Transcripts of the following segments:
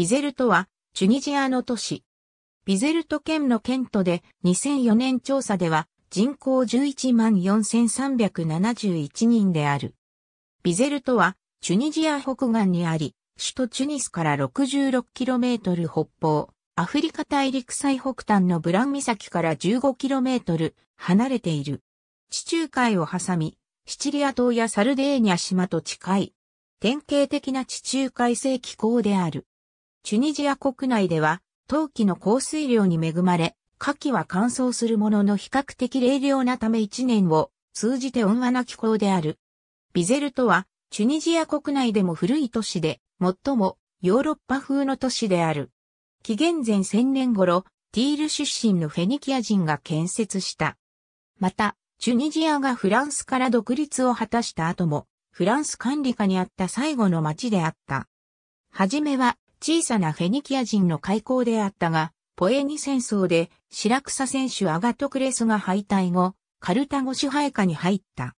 ビゼルトは、チュニジアの都市。ビゼルト県の県都で、2004年調査では、人口11万4371人である。ビゼルトは、チュニジア北岸にあり、首都チュニスから 66km 北方、アフリカ大陸最北端のブラン岬から 15km 離れている。地中海を挟み、シチリア島やサルデーニャ島と近い。典型的な地中海性気候である。チュニジア国内では、冬季の降水量に恵まれ、夏季は乾燥するものの比較的冷涼なため一年を通じて温和な気候である。ビゼルトは、チュニジア国内でも古い都市で、最もヨーロッパ風の都市である。紀元前1000年頃、ティール出身のフェニキア人が建設した。また、チュニジアがフランスから独立を果たした後も、フランス管理下にあった最後の町であった。はじめは小さなフェニキア人の開港であったが、ポエニ戦争で、シラクサ選手アガトクレスが敗退後、カルタゴ支配下に入った。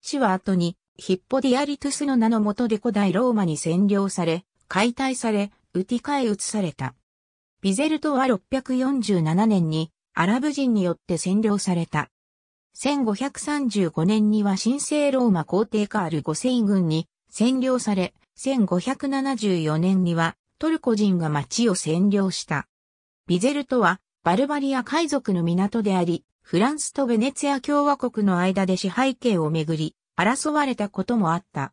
死は後に、ヒッポディアリトゥスの名の下で古代ローマに占領され、解体され、ウティカへ移された。ビゼルトは647年にアラブ人によって占領された。1535年には神聖ローマ皇帝カール五世軍に占領され、1574年にはトルコ人が町を占領した。ビゼルとは、バルバリア海賊の港であり、フランスとベネツィア共和国の間で支配権をめぐり、争われたこともあった。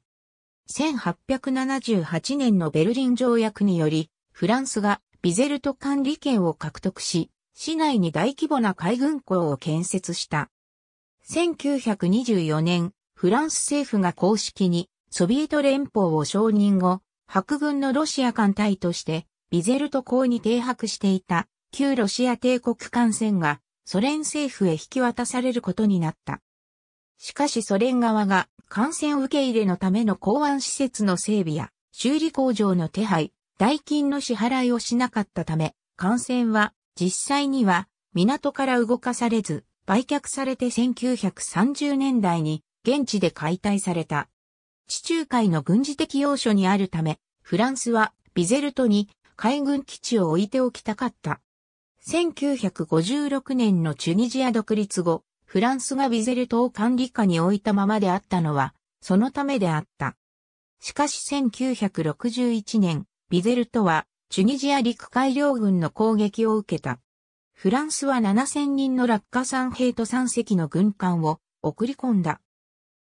1878年のベルリン条約により、フランスがビゼルト管理権を獲得し、市内に大規模な海軍港を建設した。1924年、フランス政府が公式にソビエト連邦を承認後、白軍のロシア艦隊として、ビゼルト港に停泊していた旧ロシア帝国艦船がソ連政府へ引き渡されることになった。しかしソ連側が艦船受け入れのための港湾施設の整備や修理工場の手配、代金の支払いをしなかったため、艦船は実際には港から動かされず、売却されて1930年代に現地で解体された。地中海の軍事的要所にあるため、フランスはビゼルトに海軍基地を置いておきたかった。1956年のチュニジア独立後、フランスがビゼルトを管理下に置いたままであったのは、そのためであった。しかし1961年、ビゼルトはチュニジア陸海両軍の攻撃を受けた。フランスは7000人の落下山兵と3隻の軍艦を送り込んだ。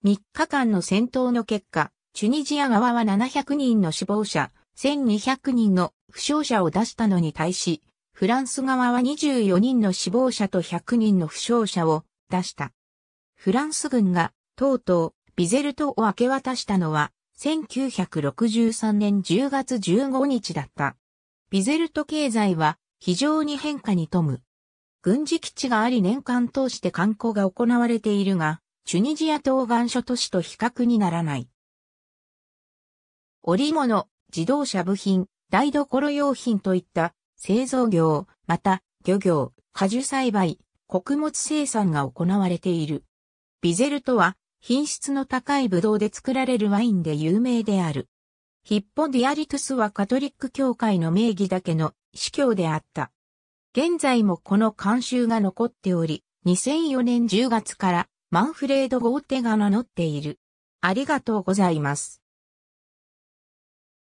3日間の戦闘の結果、チュニジア側は700人の死亡者、1200人の負傷者を出したのに対し、フランス側は24人の死亡者と100人の負傷者を出した。フランス軍が、とうとう、ビゼルトを明け渡したのは、1963年10月15日だった。ビゼルト経済は、非常に変化に富む。軍事基地があり年間通して観光が行われているが、チュニジア東岸諸都市と比較にならない。織物、自動車部品、台所用品といった製造業、また漁業、果樹栽培、穀物生産が行われている。ビゼルとは品質の高いブドウで作られるワインで有名である。ヒッポディアリトゥスはカトリック教会の名義だけの司教であった。現在もこの慣習が残っており、2004年10月からマンフレード・ゴーテが名乗っている。ありがとうございます。